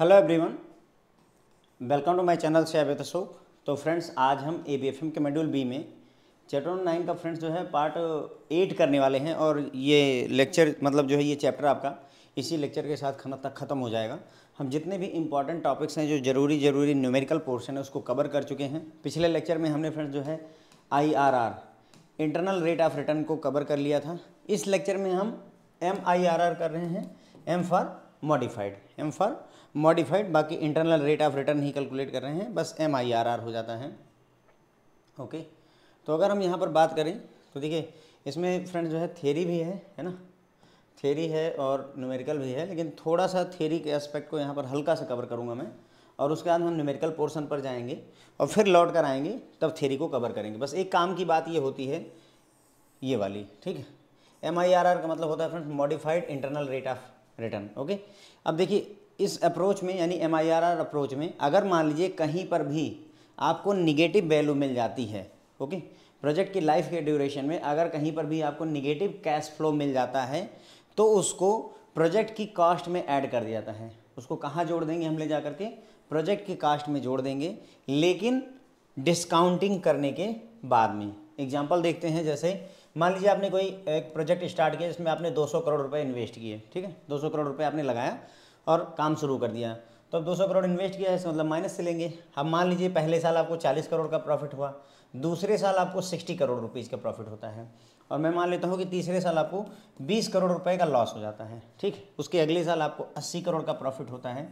Hello everyone welcome to my channel से अवैध अशोक तो फ्रेंड्स आज हम ए के मॉड्यूल बी में चैप्टर नाइन का फ्रेंड्स जो है पार्ट एट करने वाले हैं और ये लेक्चर मतलब जो है ये चैप्टर आपका इसी लेक्चर के साथ खाना तक ख़त्म हो जाएगा हम जितने भी इंपॉर्टेंट टॉपिक्स हैं जो ज़रूरी ज़रूरी न्यूमेरिकल पोर्शन है उसको कवर कर चुके हैं पिछले लेक्चर में हमने फ्रेंड्स जो है I internal rate of return को कवर कर लिया था इस लेक्चर में हम एम कर रहे हैं M for modified M for modified बाकी इंटरनल रेट ऑफ रिटर्न ही कैलकुलेट कर रहे हैं बस एम आई आर आर हो जाता है ओके तो अगर हम यहाँ पर बात करें तो देखिए इसमें फ्रेंड जो है थेरी भी है है ना थेरी है और न्यूमेरिकल भी है लेकिन थोड़ा सा थेरी के एस्पेक्ट को यहाँ पर हल्का सा कवर करूँगा मैं और उसके बाद हम न्यूमेरिकल पोर्शन पर जाएंगे और फिर लौट कर आएंगे तब थेरी को कवर करेंगे बस एक काम की बात ये होती है ये वाली ठीक है एम आई आर आर का मतलब होता है friend modified internal rate of return okay अब देखिए इस अप्रोच में यानी एम अप्रोच में अगर मान लीजिए कहीं पर भी आपको निगेटिव वैल्यू मिल जाती है ओके प्रोजेक्ट की लाइफ के ड्यूरेशन में अगर कहीं पर भी आपको निगेटिव कैश फ्लो मिल जाता है तो उसको प्रोजेक्ट की कॉस्ट में ऐड कर दिया जाता है उसको कहाँ जोड़ देंगे हम ले जा करके प्रोजेक्ट की कास्ट में जोड़ देंगे लेकिन डिस्काउंटिंग करने के बाद में एग्जाम्पल देखते हैं जैसे मान लीजिए आपने कोई एक प्रोजेक्ट स्टार्ट किया जिसमें आपने 200 करोड़ रुपए इन्वेस्ट किए ठीक है 200 करोड़ रुपए आपने लगाया और काम शुरू कर दिया तो अब 200 करोड़ इन्वेस्ट किया है इसका मतलब माइनस से लेंगे अब मान लीजिए पहले साल आपको 40 करोड़ का प्रॉफिट हुआ दूसरे साल आपको 60 करोड़ रुपीज़ का प्रॉफिट होता है और मैं मान लेता हूँ कि तीसरे साल आपको 20 करोड़ रुपए का लॉस हो जाता है ठीक उसके अगले साल आपको 80 करोड़ का प्रॉफिट होता है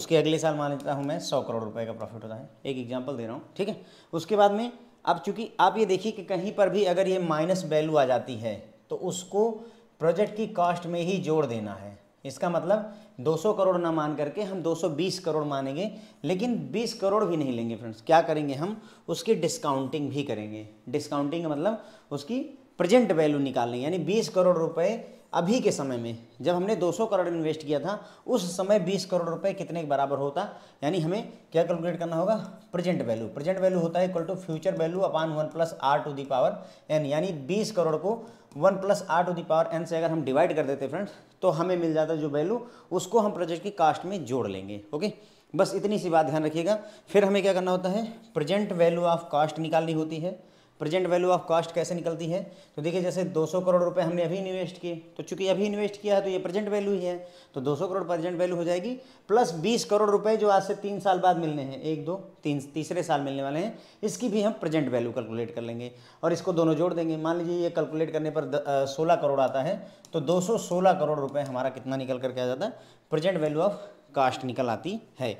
उसके अगले साल मान लेता हूँ मैं सौ करोड़ रुपये का प्रॉफिट होता है एक एग्जाम्पल दे रहा हूँ ठीक है उसके बाद में अब चूँकि आप ये देखिए कि कहीं पर भी अगर ये माइनस वैल्यू आ जाती है तो उसको प्रोजेक्ट की कॉस्ट में ही जोड़ देना है इसका मतलब 200 करोड़ ना मान करके हम 220 करोड़ मानेंगे लेकिन 20 करोड़ भी नहीं लेंगे फ्रेंड्स क्या करेंगे हम उसकी डिस्काउंटिंग भी करेंगे डिस्काउंटिंग का मतलब उसकी प्रेजेंट वैल्यू निकालेंगे यानी 20 करोड़ रुपए अभी के समय में जब हमने 200 करोड़ इन्वेस्ट किया था उस समय 20 करोड़ रुपए कितने के बराबर होता यानी हमें क्या कैलकुलेट करना होगा प्रेजेंट वैल्यू प्रेजेंट वैल्यू होता है equal to future value upon one plus R to the power N यानी 20 करोड़ को one plus R to the power N से अगर हम डिवाइड कर देते फ्रेंड्स तो हमें मिल जाता जो वैल्यू उसको हम प्रोजेक्ट की कास्ट में जोड़ लेंगे ओके बस इतनी सी बात ध्यान रखिएगा फिर हमें क्या करना होता है प्रेजेंट वैल्यू ऑफ कास्ट निकालनी होती है प्रेजेंट वैल्यू ऑफ कॉस्ट कैसे निकलती है तो देखिए जैसे 200 करोड़ रुपए हमने अभी इन्वेस्ट किए तो चूंकि अभी इन्वेस्ट किया है तो ये प्रेजेंट वैल्यू ही है तो 200 करोड़ प्रेजेंट वैल्यू हो जाएगी प्लस 20 करोड़ रुपए जो आज से तीन साल बाद मिलने हैं एक दो तीन तीसरे साल मिलने वाले हैं इसकी भी हम प्रेजेंट वैल्यू कैलकुलेट कर लेंगे और इसको दोनों जोड़ देंगे मान लीजिए ये कैलकुलेट करने पर सोलह करोड़ आता है तो दो करोड़ रुपये हमारा कितना निकल करके आ जाता है प्रेजेंट वैल्यू ऑफ कास्ट निकल आती है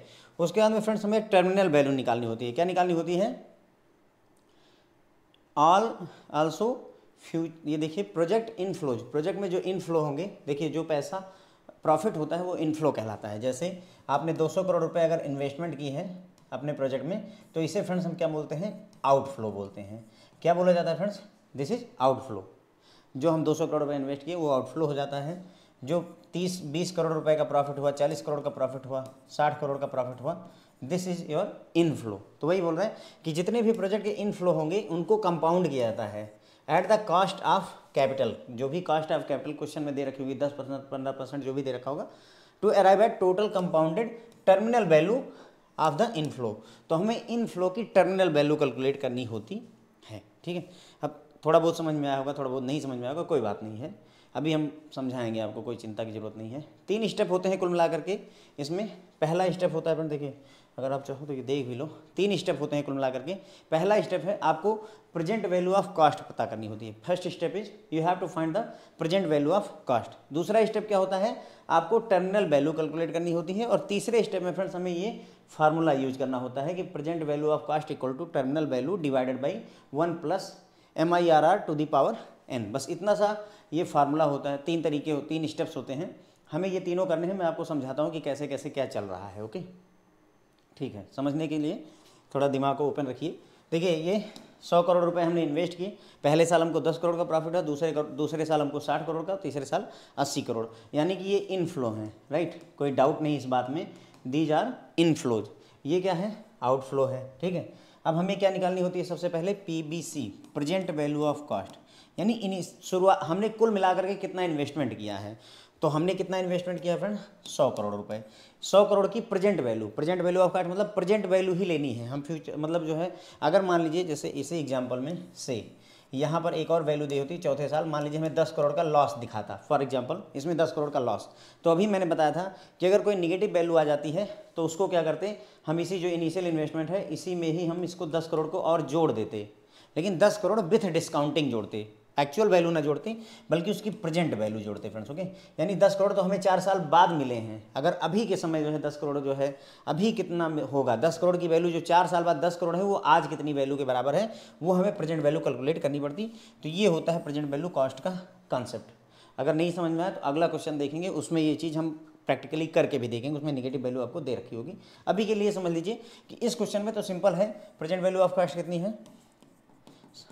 उसके बाद में फ्रेंड्स हमें टर्मिनल वैल्यू निकालनी होती है क्या निकालनी होती है ऑल आल्सो फ्यू ये देखिए प्रोजेक्ट इनफ्लोज प्रोजेक्ट में जो इनफ्लो होंगे देखिए जो पैसा प्रॉफिट होता है वो इनफ्लो कहलाता है जैसे आपने 200 करोड़ रुपए अगर इन्वेस्टमेंट की है अपने प्रोजेक्ट में तो इसे फ्रेंड्स हम क्या बोलते हैं आउटफ्लो बोलते हैं क्या बोला जाता है फ्रेंड्स दिस इज आउटफ्लो जो हम 200 करोड़ रुपए इन्वेस्ट किए वो आउटफ्लो हो जाता है जो 30 20 करोड़ रुपए का प्रॉफिट हुआ 40 करोड़ का प्रॉफिट हुआ 60 करोड़ का प्रॉफिट हुआ दिस इज योर इनफ्लो तो वही बोल रहे हैं कि जितने भी प्रोजेक्ट के इनफ्लो होंगे उनको कंपाउंड किया जाता है at the cost of capital जो भी कास्ट ऑफ कैपिटल क्वेश्चन में दे रखी होगी दस परसेंट पंद्रह परसेंट जो भी दे रखा होगा to arrive at total compounded terminal value of the inflow तो हमें इनफ्लो की टर्मिनल वैल्यू कैलकुलेट करनी होती है ठीक है अब थोड़ा बहुत समझ में आया होगा थोड़ा बहुत नहीं समझ में आया होगा कोई बात नहीं है अभी हम समझाएंगे आपको कोई चिंता की जरूरत नहीं है तीन स्टेप होते हैं कुल मिलाकर के इसमें पहला स्टेप होता है अपन देखिए अगर आप चाहो तो ये देख भी लो तीन स्टेप होते हैं कुल मिलाकर के पहला स्टेप है आपको प्रेजेंट वैल्यू ऑफ कॉस्ट पता करनी होती है first step is you have to find the present value of cost दूसरा स्टेप क्या होता है आपको टर्मिनल वैल्यू कैलकुलेट करनी होती है और तीसरे स्टेप में फ्रेंड्स हमें ये फार्मूला यूज करना होता है कि present value of cost equal to terminal value divided by one plus M I R R to the power N बस इतना सा ये फार्मूला होता है तीन तरीके तीन स्टेप्स होते हैं हमें ये तीनों करने हैं मैं आपको समझाता हूँ कि कैसे कैसे क्या चल रहा है ओके okay? ठीक है समझने के लिए थोड़ा दिमाग को ओपन रखिए देखिए ये सौ करोड़ रुपए हमने इन्वेस्ट किए पहले साल हमको दस करोड़ का प्रॉफिट है दूसरे दूसरे साल हमको साठ करोड़ का तीसरे साल अस्सी करोड़ यानी कि ये इनफ्लो है राइट कोई डाउट नहीं इस बात में दीज आर इनफ्लोज ये क्या है आउटफ्लो है ठीक है अब हमें क्या निकालनी होती है सबसे पहले PBC present value of cost यानी इन शुरुआत हमने कुल मिलाकर के कितना इन्वेस्टमेंट किया है तो हमने कितना इन्वेस्टमेंट किया फ्रेंड सौ करोड़ रुपए सौ करोड़ की present value present value of card मतलब प्रेजेंट वैल्यू ही लेनी है हम फ्यूचर मतलब जो है अगर मान लीजिए जैसे इसी एग्जाम्पल में से यहाँ पर एक और वैल्यू दी होती चौथे साल मान लीजिए हमें दस करोड़ का लॉस दिखा था फॉर एग्जाम्पल इसमें दस करोड़ का लॉस तो अभी मैंने बताया था कि अगर कोई निगेटिव वैल्यू आ जाती है तो उसको क्या करते हम इसी जो इनिशियल इन्वेस्टमेंट है इसी में ही हम इसको दस करोड़ को और जोड़ देते लेकिन दस करोड़ विथ डिस्काउंटिंग जोड़ते एक्चुअल वैल्यू ना जोड़ते बल्कि उसकी प्रेजेंट वैल्यू जोड़ते फ्रेंड्स ओके यानी दस करोड़ तो हमें चार साल बाद मिले हैं अगर अभी के समय जो है दस करोड़ जो है अभी कितना होगा दस करोड़ की वैल्यू जो चार साल बाद दस करोड़ है वो आज कितनी वैल्यू के बराबर है वो हमें प्रेजेंट वैल्यू कैलकुलेट करनी पड़ती तो ये होता है प्रेजेंट वैल्यू कॉस्ट का कॉन्सेप्ट अगर नहीं समझ में आया तो अगला क्वेश्चन देखेंगे उसमें ये चीज़ हम प्रैक्टिकली करके भी देखेंगे उसमें निगेटिव वैल्यू आपको दे रखी होगी अभी के लिए समझ लीजिए कि इस क्वेश्चन में तो सिंपल है प्रेजेंट वैल्यू ऑफ कॉस्ट कितनी है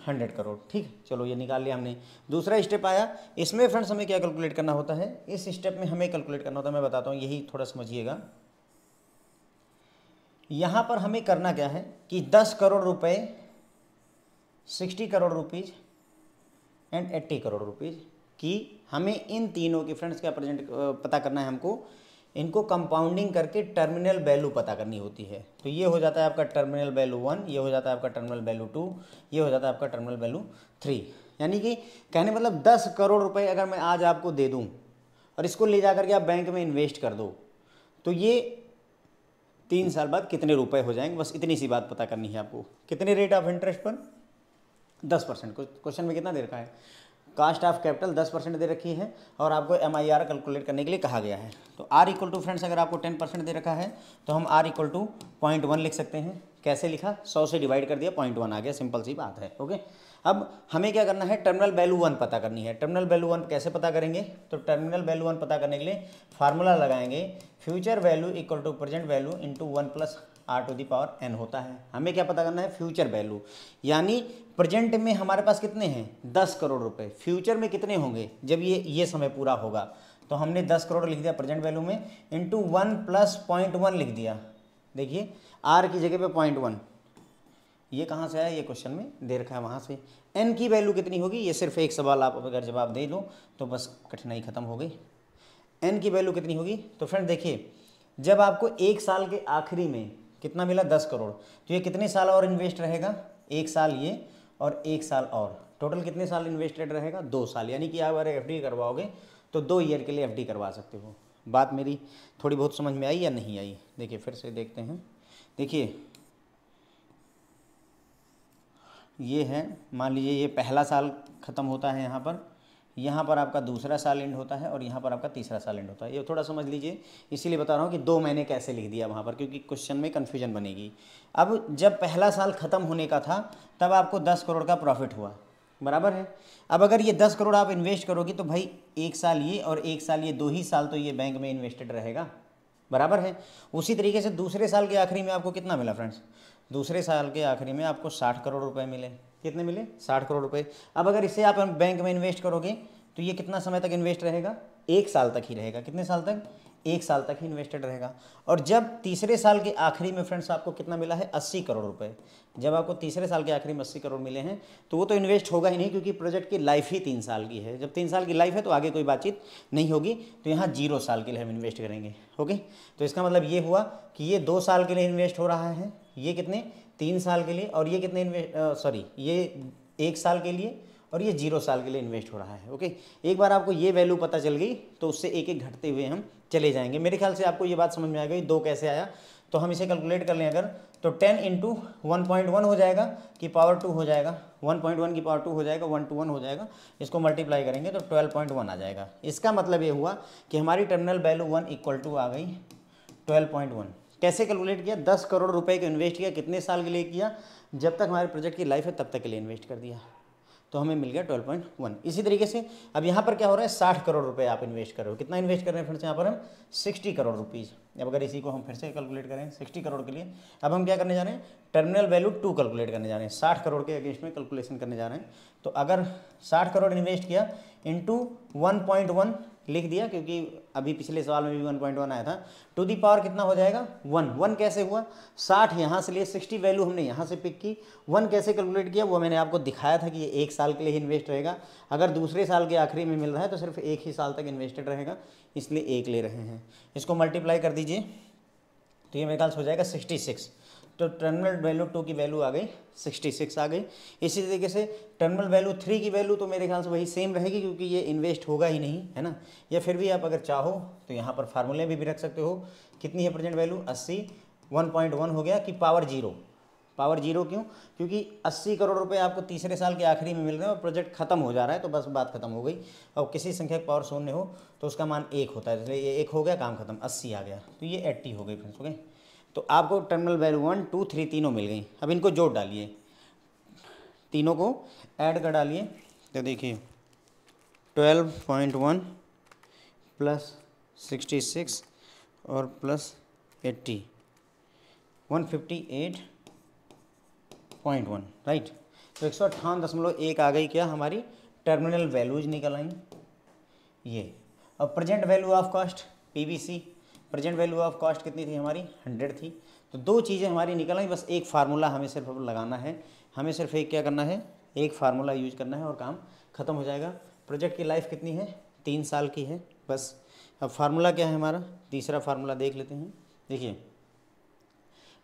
हंड्रेड करोड़ ठीक है चलो ये निकाल लिया हमने दूसरा स्टेप आया इसमें फ्रेंड्स हमें क्या कैलकुलेट करना होता है इस स्टेप में हमें कैलकुलेट करना होता है मैं बताता हूँ यही थोड़ा समझिएगा यहाँ पर हमें करना क्या है कि दस करोड़ रुपए sixty crore rupees and eighty crore rupees की हमें इन तीनों के फ्रेंड्स क्या प्रेजेंट पता करना है हमको इनको कंपाउंडिंग करके टर्मिनल वैल्यू पता करनी होती है तो ये हो जाता है आपका टर्मिनल वैल्यू वन ये हो जाता है आपका टर्मिनल वैल्यू टू ये हो जाता है आपका टर्मिनल वैल्यू थ्री यानी कि कहने मतलब दस करोड़ रुपए अगर मैं आज आपको दे दूँ और इसको ले जा करके आप बैंक में इन्वेस्ट कर दो तो ये तीन साल बाद कितने रुपए हो जाएंगे बस इतनी सी बात पता करनी है आपको कितने रेट ऑफ इंटरेस्ट पर दस परसेंट क्वेश्चन में कितना दे रखा है कास्ट ऑफ कैपिटल दस परसेंट दे रखी है और आपको एम आई आर कैलकुलेट करने के लिए कहा गया है तो आर इक्वल टू फ्रेंड्स अगर आपको टेन परसेंट दे रखा है तो हम R equal to point one लिख सकते हैं कैसे लिखा सौ से डिवाइड कर दिया पॉइंट वन आ गया सिंपल सी बात है ओके अब हमें क्या करना है टर्मिनल वैल्यू वन पता करनी है टर्मिनल वैल्यू वन कैसे पता करेंगे तो टर्मिनल वैल्यू वन पता करने के लिए फार्मूला लगाएंगे future value equal to present value into one plus R to the power N होता है हमें क्या पता करना है फ्यूचर वैल्यू यानी प्रेजेंट में हमारे पास कितने हैं दस करोड़ रुपए फ्यूचर में कितने होंगे जब ये ये समय पूरा होगा तो हमने दस करोड़ लिख दिया प्रेजेंट वैल्यू में into one plus point one लिख दिया देखिए आर की जगह पे पॉइंट वन ये कहाँ से आया ये क्वेश्चन में दे रखा है वहाँ से एन की वैल्यू कितनी होगी ये सिर्फ एक सवाल आप अगर जवाब दे दो तो बस कठिनाई खत्म हो गई एन की वैल्यू कितनी होगी तो फ्रेंड देखिए जब आपको एक साल के आखिरी में कितना मिला दस करोड़ तो ये कितने साल और इन्वेस्ट रहेगा एक साल ये और एक साल और टोटल कितने साल इन्वेस्टेड रहेगा दो साल यानी कि आप अगर एफ करवाओगे तो दो ईयर के लिए एफ करवा सकते हो बात मेरी थोड़ी बहुत समझ में आई या नहीं आई देखिए फिर से देखते हैं देखिए ये है मान लीजिए ये पहला साल ख़त्म होता है यहाँ पर यहाँ पर आपका दूसरा साल एंड होता है और यहाँ पर आपका तीसरा साल एंड होता है ये थोड़ा समझ लीजिए इसीलिए बता रहा हूँ कि दो महीने कैसे लिख दिया वहाँ पर क्योंकि क्वेश्चन में कन्फ्यूजन बनेगी अब जब पहला साल ख़त्म होने का था तब आपको दस करोड़ का प्रॉफिट हुआ बराबर है अब अगर ये दस करोड़ आप इन्वेस्ट करोगे तो भाई एक साल ये और एक साल ये दो ही साल तो ये बैंक में इन्वेस्टेड रहेगा बराबर है उसी तरीके से दूसरे साल के आखिरी में आपको कितना मिला फ्रेंड्स दूसरे साल के आखिरी में आपको साठ करोड़ रुपए मिले कितने मिले साठ करोड़ रुपए अब अगर इसे आप बैंक में इन्वेस्ट करोगे तो ये कितना समय तक इन्वेस्ट रहेगा एक साल तक ही रहेगा कितने साल तक एक साल तक ही इन्वेस्टेड रहेगा और जब तीसरे साल के आखिरी में फ्रेंड्स आपको कितना मिला है अस्सी करोड़ रुपए जब आपको तीसरे साल के आखिरी में अस्सी करोड़ मिले हैं तो वो तो इन्वेस्ट होगा ही नहीं क्योंकि प्रोजेक्ट की लाइफ ही तीन साल की है जब तीन साल की लाइफ है तो आगे कोई बातचीत नहीं होगी तो यहाँ जीरो साल के लिए हम इन्वेस्ट करेंगे ओके तो इसका मतलब ये हुआ कि ये दो साल के लिए इन्वेस्ट हो रहा है ये कितने तीन साल के लिए और ये कितने इन्वेस्ट सॉरी ये एक साल के लिए और ये जीरो साल के लिए इन्वेस्ट हो रहा है ओके एक बार आपको ये वैल्यू पता चल गई तो उससे एक एक घटते हुए हम चले जाएंगे मेरे ख्याल से आपको ये बात समझ में आ गई दो कैसे आया तो हम इसे कैलकुलेट कर लें अगर तो ten into one point one हो जाएगा कि पावर टू हो जाएगा वन पॉइंट वन की पावर टू हो जाएगा वन टू वन हो जाएगा इसको मल्टीप्लाई करेंगे तो ट्वेल्व पॉइंट वन आ जाएगा इसका मतलब ये हुआ कि हमारी terminal value one equal to आ गई ट्वेल्व पॉइंट वन कैसे कैलकुलेट किया दस करोड़ रुपए को इन्वेस्ट किया कितने साल के लिए किया जब तक हमारे प्रोजेक्ट की लाइफ है तब तक के लिए इन्वेस्ट कर दिया तो हमें मिल गया ट्वेल्व पॉइंट वन इसी तरीके से अब यहाँ पर क्या हो रहा है साठ करोड़ रुपए आप इन्वेस्ट कर रहे हो कितना इन्वेस्ट कर रहे हैं फ्रेंड्स यहाँ पर हम सिक्सटी करोड़ रुपीज़ अब अगर इसी को हम फिर से कैलकुलेट करें सिक्सटी करोड़ के लिए अब हम क्या करने जा रहे हैं टर्मिनल वैल्यू टू कैलकुलेट करने जा रहे हैं साठ करोड़ के अगेंस्ट में कैलकुलेशन करने जा रहे हैं तो अगर साठ करोड़ इन्वेस्ट किया इंटू वन पॉइंट वन लिख दिया क्योंकि अभी पिछले सवाल में भी वन पॉइंट वन आया था टू दी पावर कितना हो जाएगा वन वन कैसे हुआ साठ यहाँ से लिए सिक्सटी वैल्यू हमने यहाँ से पिक की वन कैसे कैलकुलेट किया वो मैंने आपको दिखाया था कि ये एक साल के लिए इन्वेस्ट रहेगा अगर दूसरे साल के आखिरी में मिल रहा है तो सिर्फ एक ही साल तक इन्वेस्टेड रहेगा इसलिए एक ले रहे हैं इसको मल्टीप्लाई कर दीजिए तो ये मेरे ख्याल से हो जाएगा सिक्सटी सिक्स तो टर्मिनल वैल्यू टू की वैल्यू आ गई सिक्सटी सिक्स आ गई इसी तरीके से टर्मिनल वैल्यू थ्री की वैल्यू तो मेरे ख्याल से वही सेम रहेगी क्योंकि ये इन्वेस्ट होगा ही नहीं है ना या फिर भी आप अगर चाहो तो यहाँ पर फार्मूले भी, भी रख सकते हो कितनी है प्रेजेंट वैल्यू अस्सी वन पॉइंट वन हो गया कि पावर जीरो पावर जीरो क्यों क्योंकि 80 करोड़ रुपए आपको तीसरे साल के आखिरी में मिल रहे हैं और प्रोजेक्ट खत्म हो जा रहा है तो बस बात खत्म हो गई और किसी संख्या का पावर शून्य हो तो उसका मान एक होता है इसलिए ये एक हो गया काम खत्म 80 आ गया तो ये 80 हो गई फ्रेंड्स ओके तो आपको terminal value one two three तीनों मिल गई अब इनको जोड़ डालिए तीनों को ऐड कर डालिए तो देखिए twelve point one plus sixty six और plus eighty one fifty eight point one right तो एक सौ अट्ठावन दशमलव एक आ गई क्या हमारी टर्मिनल वैल्यूज निकल आई ये अब present value of cost PBC present value of cost कितनी थी हमारी हंड्रेड थी तो दो चीज़ें हमारी निकल आई बस एक फार्मूला हमें सिर्फ अब लगाना है हमें सिर्फ एक क्या करना है एक फार्मूला यूज करना है और काम ख़त्म हो जाएगा प्रोजेक्ट की लाइफ कितनी है तीन साल की है बस अब फार्मूला क्या है हमारा तीसरा फार्मूला देख लेते हैं देखिए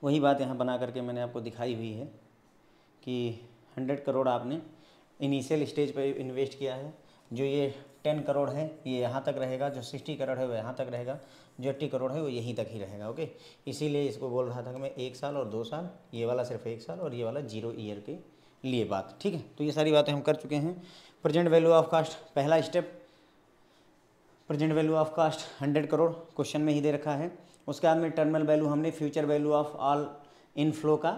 वही बात यहाँ बना करके मैंने आपको दिखाई हुई है कि हंड्रेड करोड़ आपने इनिशियल स्टेज पर इन्वेस्ट किया है जो ये टेन करोड़ है ये यहाँ तक रहेगा जो सिक्सटी करोड़ है वो यहाँ तक रहेगा जो अट्टी करोड़ है वो यहीं तक ही रहेगा ओके इसीलिए इसको बोल रहा था कि मैं एक साल और दो साल ये वाला सिर्फ एक साल और ये वाला जीरो ईयर के लिए बात ठीक है तो ये सारी बातें हम कर चुके हैं प्रेजेंट वैल्यू ऑफ कास्ट पहला step present value of cost hundred crore question में ही दे रखा है उसके बाद में टर्मिनल वैल्यू हमने future value of all inflow का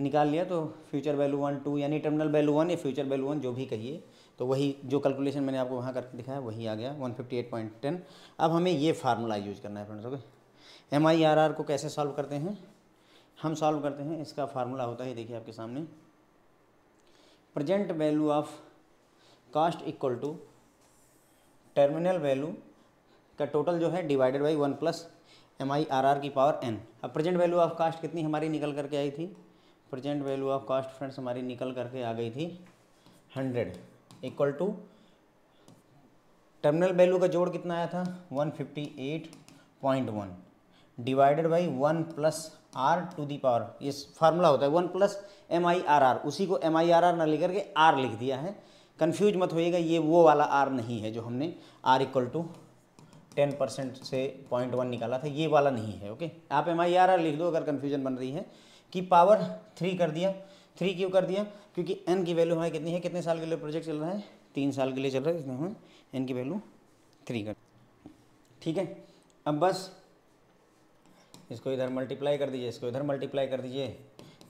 निकाल लिया तो फ्यूचर वैल्यू वन टू यानी टर्मिनल वैल्यू वन या फ्यूचर वैल्यू वन जो भी कहिए तो वही जो कैलकुलेशन मैंने आपको वहाँ करके दिखाया वही आ गया 158.10 अब हमें ये फार्मूला यूज करना है friends okay M I R R को कैसे सॉल्व करते हैं हम सॉल्व करते हैं इसका फार्मूला होता है देखिए आपके सामने present value of cost equal to terminal value का टोटल जो है divided by one plus M I R R की पावर एन अब प्रेजेंट वैल्यू ऑफ कास्ट कितनी हमारी निकल करके आई थी present value of cost friends हमारी निकल करके आ गई थी hundred equal to terminal value का जोड़ कितना आया था 158.1 divided by one plus R to the power ये फार्मूला होता है one plus M I R R उसी को एम आई आर आर ना लेकर के आर लिख दिया है कन्फ्यूज मत होइएगा ये वो वाला आर नहीं है जो हमने R equal to ten percent से पॉइंट वन निकाला था ये वाला नहीं है ओके आप एम आई आर आर लिख दो अगर कन्फ्यूजन बन रही है कि पावर थ्री कर दिया थ्री क्यों कर दिया क्योंकि एन की वैल्यू हमारी कितनी है कितने साल के लिए प्रोजेक्ट चल रहा है तीन साल के लिए चल रहा है इसमें हमें एन की वैल्यू थ्री कर ठीक है अब बस इसको इधर मल्टीप्लाई कर दीजिए इसको इधर मल्टीप्लाई कर दीजिए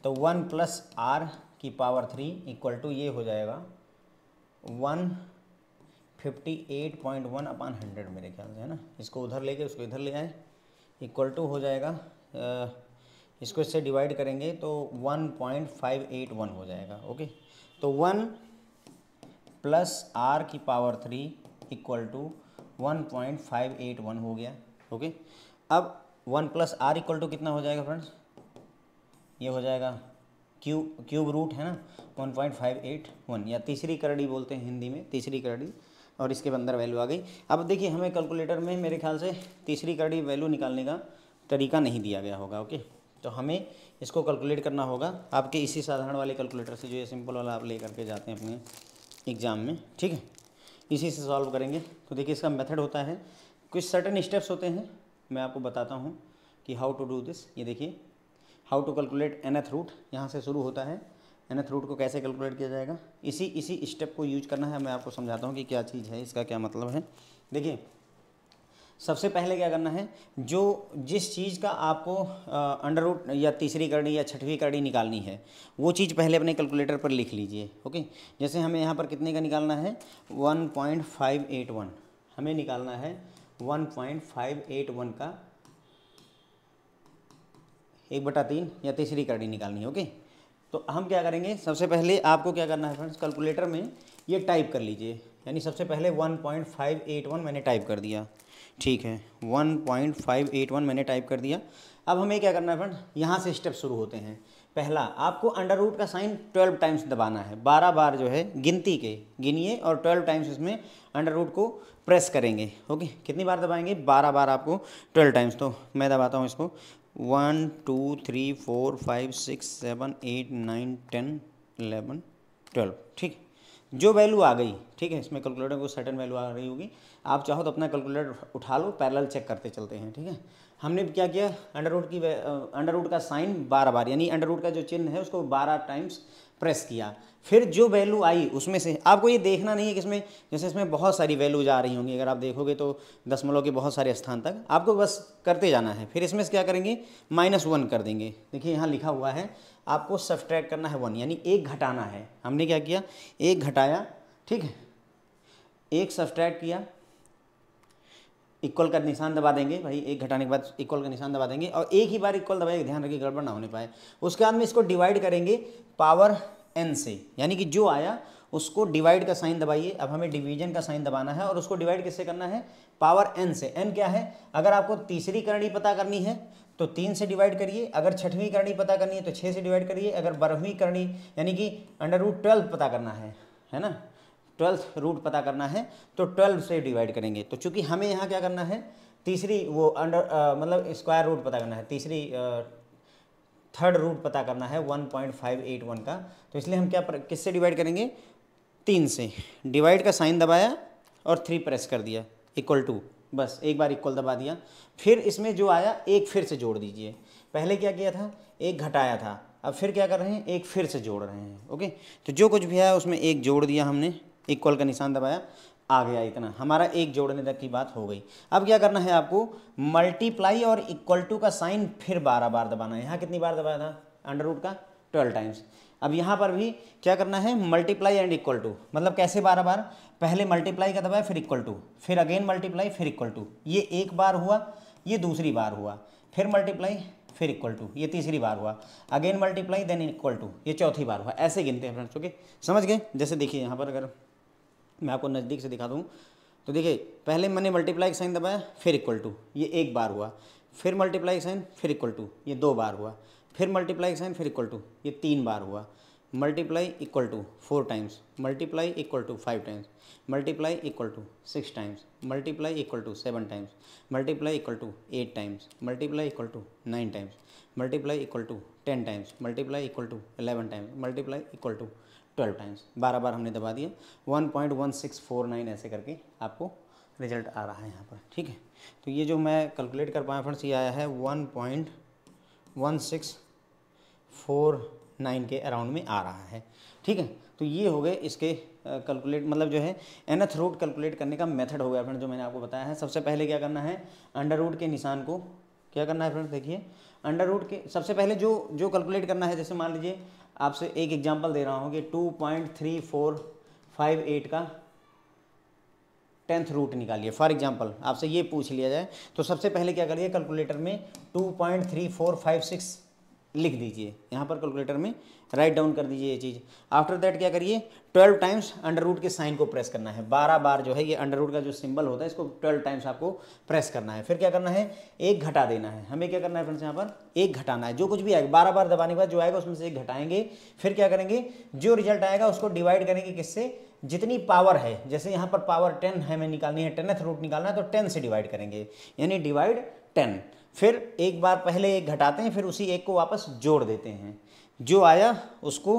तो वन प्लस आर की पावर थ्री इक्वल टू ये हो जाएगा one fifty eight point one upon hundred मेरे ख्याल से है ना इसको उधर लेके उसको इधर ले आए इक्वल टू हो जाएगा इसको इससे डिवाइड करेंगे तो 1.581 हो जाएगा ओके तो 1 प्लस आर की पावर थ्री इक्वल टू 1.581 हो गया ओके अब 1 प्लस आर इक्वल टू कितना हो जाएगा फ्रेंड्स ये हो जाएगा क्यूब क्यूब रूट है ना 1.581 या तीसरी करड़ी बोलते हैं हिंदी में तीसरी करड़ी और इसके अंदर वैल्यू आ गई अब देखिए हमें कैलकुलेटर में मेरे ख्याल से तीसरी करड़ी वैल्यू निकालने का तरीका नहीं दिया गया होगा ओके तो हमें इसको कैलकुलेट करना होगा आपके इसी साधारण वाले कैलकुलेटर से जो ये सिंपल वाला आप ले करके जाते हैं अपने एग्ज़ाम में ठीक है इसी से सॉल्व करेंगे तो देखिए इसका मेथड होता है कुछ सर्टन स्टेप्स होते हैं मैं आपको बताता हूँ कि हाउ टू डू दिस ये देखिए how to calculate nth root यहाँ से शुरू होता है एनथ रूट को कैसे कैलकुलेट किया जाएगा इसी इसी स्टेप को यूज करना है मैं आपको समझाता हूँ कि क्या चीज़ है इसका क्या मतलब है देखिए सबसे पहले क्या करना है जो जिस चीज़ का आपको अंडर रूट या तीसरी करड़ी या छठवीं करड़ी निकालनी है वो चीज़ पहले अपने कैलकुलेटर पर लिख लीजिए ओके जैसे हमें यहाँ पर कितने का निकालना है 1.581 हमें निकालना है 1.581 का एक बटा तीन या तीसरी करड़ी निकालनी है ओके तो हम क्या करेंगे सबसे पहले आपको क्या करना है फ्रेंड्स कैलकुलेटर में ये टाइप कर लीजिए यानी सबसे पहले 1.581 मैंने टाइप कर दिया ठीक है 1.581 मैंने टाइप कर दिया अब हमें क्या करना है फ्रेंड यहाँ से स्टेप शुरू होते हैं पहला आपको अंडर रूट का साइन ट्वेल्व टाइम्स दबाना है बारह बार जो है गिनती के गिनिए और ट्वेल्व टाइम्स इसमें अंडर रूट को प्रेस करेंगे ओके कितनी बार दबाएंगे बारह बार आपको ट्वेल्व टाइम्स तो मैं दबाता हूँ इसको one two three four five six seven eight nine ten eleven twelve ठीक जो वैल्यू आ गई ठीक है इसमें कैलकुलेटर को सर्टन वैल्यू आ रही होगी आप चाहो तो अपना कैलकुलेटर उठा लो पैरल चेक करते चलते हैं ठीक है हमने क्या किया अंडर रूट की अंडर रूट का साइन बारह बार यानी अंडर रूट का जो चिन्ह है उसको बारह टाइम्स प्रेस किया फिर जो वैल्यू आई उसमें से आपको ये देखना नहीं है कि इसमें जैसे इसमें बहुत सारी वैल्यूज आ रही होंगी अगर आप देखोगे तो दसमलव के बहुत सारे स्थान तक आपको बस करते जाना है फिर इसमें से क्या करेंगे माइनस वन कर देंगे देखिए यहाँ लिखा हुआ है आपको सब्ट्रैक्ट करना है वन यानी एक घटाना है हमने क्या किया एक घटाया ठीक है एक सब्ट्रैक्ट किया इक्वल का निशान दबा देंगे भाई एक घटाने के बाद इक्वल का निशान दबा देंगे और एक ही बार इक्वल दबाएंगे ध्यान रखिए गड़बड़ ना होने पाए उसके बाद में इसको डिवाइड करेंगे पावर एन से यानी कि जो आया उसको डिवाइड का साइन दबाइए अब हमें डिवीजन का साइन दबाना है और उसको डिवाइड किससे करना है पावर एन से एन क्या है अगर आपको तीसरी करणी पता करनी है तो तीन से डिवाइड करिए अगर छठवीं करणी पता करनी है तो छः से डिवाइड करिए अगर बारहवीं करणी यानी कि अंडर रूट ट्वेल्व पता करना है है ना ट्वेल्थ रूट पता करना है तो ट्वेल्व से डिवाइड करेंगे तो चूंकि हमें यहाँ क्या करना है तीसरी वो अंडर मतलब स्क्वायर रूट पता करना है तीसरी थर्ड रूट पता करना है 1.581 का तो इसलिए हम क्या किससे डिवाइड करेंगे तीन से डिवाइड का साइन दबाया और थ्री प्रेस कर दिया इक्वल टू बस एक बार इक्वल दबा दिया फिर इसमें जो आया एक फिर से जोड़ दीजिए पहले क्या किया था एक घटाया था अब फिर क्या कर रहे हैं एक फिर से जोड़ रहे हैं ओके तो जो कुछ भी आया उसमें एक जोड़ दिया हमने इक्वल का निशान दबाया आ गया इतना हमारा एक जोड़ने तक की बात हो गई अब क्या करना है आपको मल्टीप्लाई और इक्वल टू का साइन फिर बारह बार दबाना है यहाँ कितनी बार दबाया था अंडर रूट का ट्वेल्व टाइम्स अब यहाँ पर भी क्या करना है मल्टीप्लाई एंड इक्वल टू मतलब कैसे बारह बार पहले मल्टीप्लाई का दबाया फिर इक्वल टू फिर अगेन मल्टीप्लाई फिर इक्वल टू ये एक बार हुआ ये दूसरी बार हुआ फिर मल्टीप्लाई फिर इक्वल टू ये तीसरी बार हुआ again multiply then equal to ये चौथी बार हुआ ऐसे गिनते हैं फ्रेंड्स ओके समझ गए जैसे देखिए यहाँ पर अगर मैं आपको नज़दीक से दिखा दूँ तो देखिए पहले मैंने मल्टीप्लाई साइन दबाया फिर इक्वल टू ये एक बार हुआ फिर मल्टीप्लाई साइन फिर इक्वल टू ये दो बार हुआ फिर मल्टीप्लाई साइन फिर इक्वल टू ये तीन बार हुआ multiply equal to four times multiply equal to five times multiply equal to six times multiply equal to seven times multiply equal to eight times multiply equal to nine times multiply equal to ten times multiply equal to eleven times multiply equal to twelve times बारह बार हमने दबा दिया one point one six four nine ऐसे करके आपको result आ रहा है यहाँ पर ठीक है तो ये जो मैं कैलकुलेट कर पाया फ्रेंड्स ये आया है one point one six four nine के अराउंड में आ रहा है ठीक है तो ये हो गए इसके कैलकुलेट मतलब जो है एनथ रूट कैलकुलेट करने का मेथड हो गया फ्रेंड जो मैंने आपको बताया है सबसे पहले क्या करना है अंडर रूट के निशान को क्या करना है फ्रेंड्स देखिए अंडर रूट के सबसे पहले जो जो कैलकुलेट करना है जैसे मान लीजिए आपसे एक एग्जांपल दे रहा हूँ कि 2.3458 का टेंथ रूट निकालिए फॉर एग्जांपल आपसे ये पूछ लिया जाए तो सबसे पहले क्या करिए कैलकुलेटर में 2.3456 लिख दीजिए यहाँ पर कैलकुलेटर में राइट डाउन कर दीजिए ये चीज़ आफ्टर दैट क्या करिए ट्वेल्व टाइम्स अंडर रूट के साइन को प्रेस करना है बारह बार जो है ये अंडर रूट का जो सिंबल होता है इसको ट्वेल्व टाइम्स आपको प्रेस करना है फिर क्या करना है एक घटा देना है हमें क्या करना है फ्रेंड्स यहाँ पर एक घटाना है जो कुछ भी आएगा बारह बार दबाने के बाद जो आएगा उसमें से एक घटाएंगे फिर क्या करेंगे जो रिजल्ट आएगा उसको डिवाइड करेंगे किससे जितनी पावर है जैसे यहाँ पर पावर टेन हमें निकालनी है टेनथ रूट निकालना है तो टेन से डिवाइड करेंगे यानी डिवाइड टेन फिर एक बार पहले एक घटाते हैं फिर उसी एक को वापस जोड़ देते हैं जो आया उसको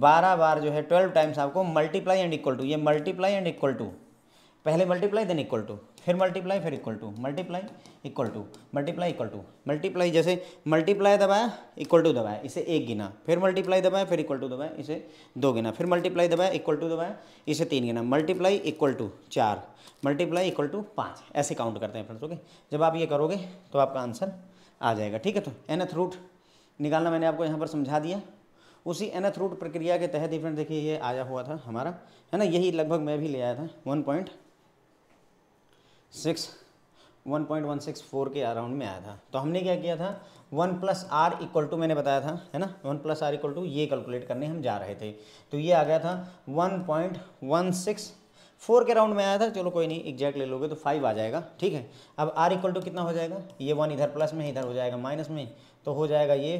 बारह बार जो है ट्वेल्व टाइम्स आपको मल्टीप्लाई एंड इक्वल टू ये मल्टीप्लाई एंड इक्वल टू पहले मल्टीप्लाई देन इक्वल टू फिर मल्टीप्लाई फिर equal to multiply equal to multiply equal to multiply जैसे मल्टीप्लाई दबाया इक्वल टू दबाया इसे एक गिना फिर मल्टीप्लाई दबाया फिर इक्वल टू दबाया इसे दो गिना फिर मल्टीप्लाई दबाया इक्वल टू दबाया इसे तीन गिना मल्टीप्लाई इक्वल टू चार मल्टीप्लाई इक्वल टू पाँच ऐसे काउंट करते हैं फ्रेंड्स ओके जब आप ये करोगे तो आपका आंसर आ जाएगा ठीक है तो एनथ रूट निकालना मैंने आपको यहाँ पर समझा दिया उसी एनथ रूट प्रक्रिया के तहत ही फ्रेंड देखिए ये आया हुआ था हमारा है ना यही लगभग मैं भी ले आया था one point six one point one six four के अराउंड में आया था तो हमने क्या किया था one plus R equal to मैंने बताया था है ना one plus R equal to ये कैलकुलेट करने हम जा रहे थे तो ये आ गया था one point one six four के राउंड में आया था चलो कोई नहीं एग्जैक्ट ले लोगे तो फाइव आ जाएगा ठीक है अब आर इक्वल टू कितना हो जाएगा ये वन इधर प्लस में इधर हो जाएगा माइनस में तो हो जाएगा ये